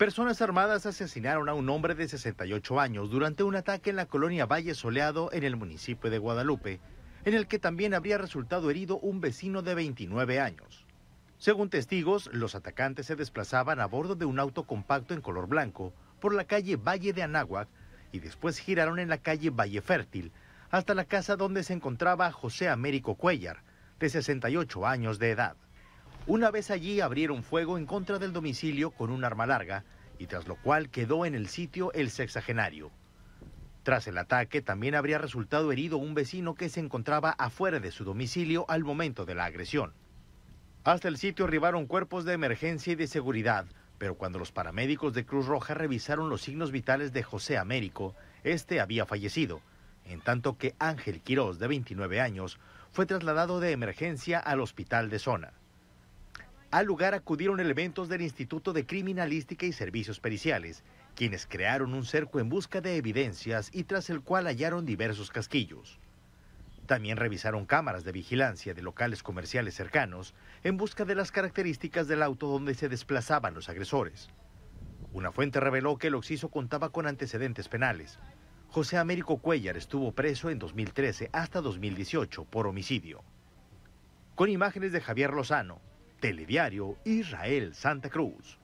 Personas armadas asesinaron a un hombre de 68 años durante un ataque en la colonia Valle Soleado en el municipio de Guadalupe, en el que también habría resultado herido un vecino de 29 años. Según testigos, los atacantes se desplazaban a bordo de un auto compacto en color blanco por la calle Valle de Anáhuac y después giraron en la calle Valle Fértil hasta la casa donde se encontraba José Américo Cuellar, de 68 años de edad. Una vez allí abrieron fuego en contra del domicilio con un arma larga y tras lo cual quedó en el sitio el sexagenario. Tras el ataque también habría resultado herido un vecino que se encontraba afuera de su domicilio al momento de la agresión. Hasta el sitio arribaron cuerpos de emergencia y de seguridad, pero cuando los paramédicos de Cruz Roja revisaron los signos vitales de José Américo, este había fallecido, en tanto que Ángel Quirós, de 29 años, fue trasladado de emergencia al hospital de zona. Al lugar acudieron elementos del Instituto de Criminalística y Servicios Periciales, quienes crearon un cerco en busca de evidencias y tras el cual hallaron diversos casquillos. También revisaron cámaras de vigilancia de locales comerciales cercanos en busca de las características del auto donde se desplazaban los agresores. Una fuente reveló que el Oxiso contaba con antecedentes penales. José Américo Cuellar estuvo preso en 2013 hasta 2018 por homicidio. Con imágenes de Javier Lozano, Telediario Israel Santa Cruz.